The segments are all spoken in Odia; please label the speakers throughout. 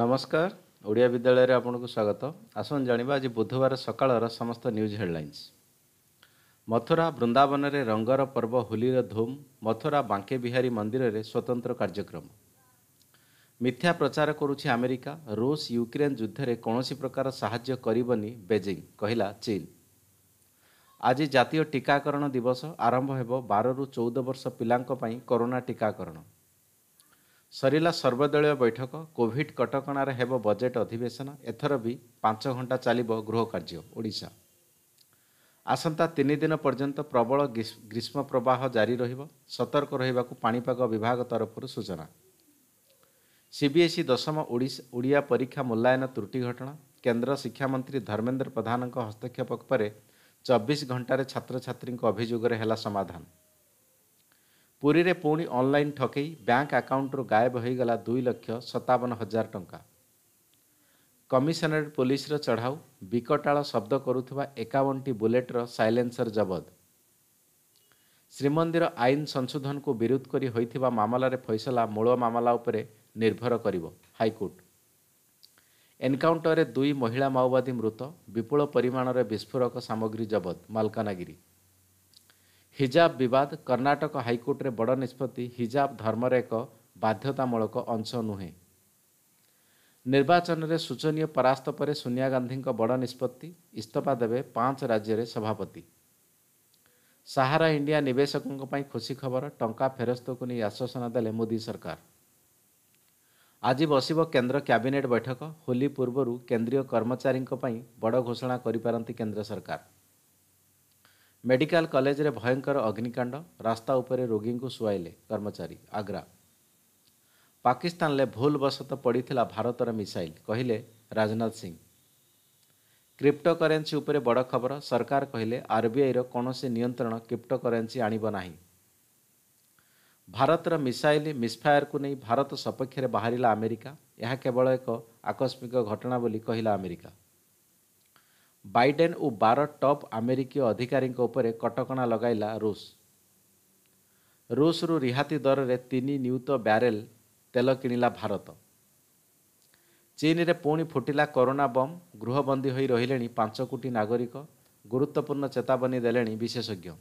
Speaker 1: ନମସ୍କାର ଓଡ଼ିଆ ବିଦ୍ୟାଳୟରେ ଆପଣଙ୍କୁ ସ୍ୱାଗତ ଆସନ୍ତୁ ଜାଣିବା ଆଜି ବୁଧବାର ସକାଳର ସମସ୍ତ ନ୍ୟୁଜ୍ ହେଡ଼ଲାଇନ୍ସ ମଥୁରା ବୃନ୍ଦାବନରେ ରଙ୍ଗର ପର୍ବ ହୋଲିର ଧୁମ୍ ମଥୁରା ବାଙ୍କେ ବିହାରୀ ମନ୍ଦିରରେ ସ୍ୱତନ୍ତ୍ର କାର୍ଯ୍ୟକ୍ରମ ମିଥ୍ୟା ପ୍ରଚାର କରୁଛି ଆମେରିକା ରୁଷ ୟୁକ୍ରେନ୍ ଯୁଦ୍ଧରେ କୌଣସି ପ୍ରକାର ସାହାଯ୍ୟ କରିବନି ବେଜିଂ କହିଲା ଚୀନ୍ ଆଜି ଜାତୀୟ ଟିକାକରଣ ଦିବସ ଆରମ୍ଭ ହେବ ବାରରୁ ଚଉଦ ବର୍ଷ ପିଲାଙ୍କ ପାଇଁ କରୋନା ଟିକାକରଣ ସରିଲା ସର୍ବଦଳୀୟ ବୈଠକ କୋଭିଡ୍ କଟକଣାରେ ହେବ ବଜେଟ୍ ଅଧିବେଶନ ଏଥର ବି ପାଞ୍ଚ ଘଣ୍ଟା ଚାଲିବ ଗୃହ କାର୍ଯ୍ୟ ଓଡ଼ିଶା ଆସନ୍ତା ତିନି ଦିନ ପର୍ଯ୍ୟନ୍ତ ପ୍ରବଳ ଗ୍ରୀଷ୍ମ ପ୍ରବାହ ଜାରି ରହିବ ସତର୍କ ରହିବାକୁ ପାଣିପାଗ ବିଭାଗ ତରଫରୁ ସୂଚନା ସିବିଏସ୍ଇ ଦଶମ ଓଡ଼ିଶା ଓଡ଼ିଆ ପରୀକ୍ଷା ମୂଲ୍ୟାୟନ ତ୍ରୁଟି ଘଟଣା କେନ୍ଦ୍ର ଶିକ୍ଷାମନ୍ତ୍ରୀ ଧର୍ମେନ୍ଦ୍ର ପ୍ରଧାନଙ୍କ ହସ୍ତକ୍ଷେପ ପରେ ଚବିଶ ଘଣ୍ଟାରେ ଛାତ୍ରଛାତ୍ରୀଙ୍କ ଅଭିଯୋଗରେ ହେଲା ସମାଧାନ ପୁରୀରେ ପୁଣି ଅନଲାଇନ୍ ଠକେଇ ବ୍ୟାଙ୍କ ଆକାଉଣ୍ଟରୁ ଗାଏବ ହୋଇଗଲା ଦୁଇ ଲକ୍ଷ ସତାବନ ହଜାର ଟଙ୍କା କମିଶନରେଟ୍ ପୋଲିସର ଚଢ଼ାଉ ବିକଟାଳ ଶବ୍ଦ କରୁଥିବା ଏକାବନଟି ବୁଲେଟ୍ର ସାଇଲେନ୍ସର ଜବତ ଶ୍ରୀମନ୍ଦିର ଆଇନ ସଂଶୋଧନକୁ ବିରୋଧ କରି ହୋଇଥିବା ମାମଲାରେ ଫଇସଲା ମୂଳ ମାମଲା ଉପରେ ନିର୍ଭର କରିବ ହାଇକୋର୍ଟ ଏନ୍କାଉଣ୍ଟରରେ ଦୁଇ ମହିଳା ମାଓବାଦୀ ମୃତ ବିପୁଳ ପରିମାଣରେ ବିସ୍ଫୋରକ ସାମଗ୍ରୀ ଜବତ ମାଲକାନଗିରି ହିଜାବ ବିବାଦ କର୍ଣ୍ଣାଟକ ହାଇକୋର୍ଟରେ ବଡ଼ ନିଷ୍ପତ୍ତି ହିଜାବ ଧର୍ମର ଏକ ବାଧ୍ୟତାମୂଳକ ଅଂଶ ନୁହେଁ ନିର୍ବାଚନରେ ଶୋଚନୀୟ ପରାସ୍ତ ପରେ ସୋନିଆ ଗାନ୍ଧୀଙ୍କ ବଡ଼ ନିଷ୍ପତ୍ତି ଇସ୍ତଫା ଦେବେ ପାଞ୍ଚ ରାଜ୍ୟରେ ସଭାପତି ସାହାରା ଇଣ୍ଡିଆ ନିବେଶକଙ୍କ ପାଇଁ ଖୁସି ଖବର ଟଙ୍କା ଫେରସ୍ତକୁ ନେଇ ଆଶ୍ୱାସନା ଦେଲେ ମୋଦି ସରକାର ଆଜି ବସିବ କେନ୍ଦ୍ର କ୍ୟାବିନେଟ୍ ବୈଠକ ହୋଲି ପୂର୍ବରୁ କେନ୍ଦ୍ରୀୟ କର୍ମଚାରୀଙ୍କ ପାଇଁ ବଡ଼ ଘୋଷଣା କରିପାରନ୍ତି କେନ୍ଦ୍ର ସରକାର ମେଡିକାଲ କଲେଜରେ ଭୟଙ୍କର ଅଗ୍ନିକାଣ୍ଡ ରାସ୍ତା ଉପରେ ରୋଗୀଙ୍କୁ ଶୁଆଇଲେ କର୍ମଚାରୀ ଆଗ୍ରା ପାକିସ୍ତାନରେ ଭୁଲ ବଶତଃ ପଡ଼ିଥିଲା ଭାରତର ମିସାଇଲ୍ କହିଲେ ରାଜନାଥ ସିଂ କ୍ରିପ୍ଟୋ କରେନ୍ସି ଉପରେ ବଡ଼ ଖବର ସରକାର କହିଲେ ଆର୍ବିଆଇର କୌଣସି ନିୟନ୍ତ୍ରଣ କ୍ରିପ୍ଟୋ କରେନ୍ସି ଆଣିବ ନାହିଁ ଭାରତର ମିସାଇଲ ମିସ୍ଫାୟାର୍କୁ ନେଇ ଭାରତ ସପକ୍ଷରେ ବାହାରିଲା ଆମେରିକା ଏହା କେବଳ ଏକ ଆକସ୍ମିକ ଘଟଣା ବୋଲି କହିଲା ଆମେରିକା ବାଇଡେନ୍ ଓ ବାର ଟପ୍ ଆମେରିକୀୟ ଅଧିକାରୀଙ୍କ ଉପରେ କଟକଣା ଲଗାଇଲା ରୁଷ ରୁଷରୁ ରିହାତି ଦରରେ ତିନି ନିୟୁତ ବ୍ୟାରେଲ ତେଲ କିଣିଲା ଭାରତ ଚୀନରେ ପୁଣି ଫୁଟିଲା କରୋନା ବମ୍ ଗୃହବନ୍ଦୀ ହୋଇ ରହିଲେଣି ପାଞ୍ଚ କୋଟି ନାଗରିକ ଗୁରୁତ୍ୱପୂର୍ଣ୍ଣ ଚେତାବନୀ ଦେଲେଣି ବିଶେଷଜ୍ଞ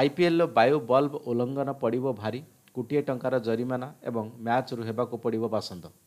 Speaker 1: ଆଇପିଏଲ୍ର ବାୟୁ ବଲ୍ବ ଉଲ୍ଲଙ୍ଘନ ପଡ଼ିବ ଭାରି କୋଟିଏ ଟଙ୍କାର ଜରିମାନା ଏବଂ ମ୍ୟାଚ୍ରୁ ହେବାକୁ ପଡ଼ିବ ବାସନ୍ଦ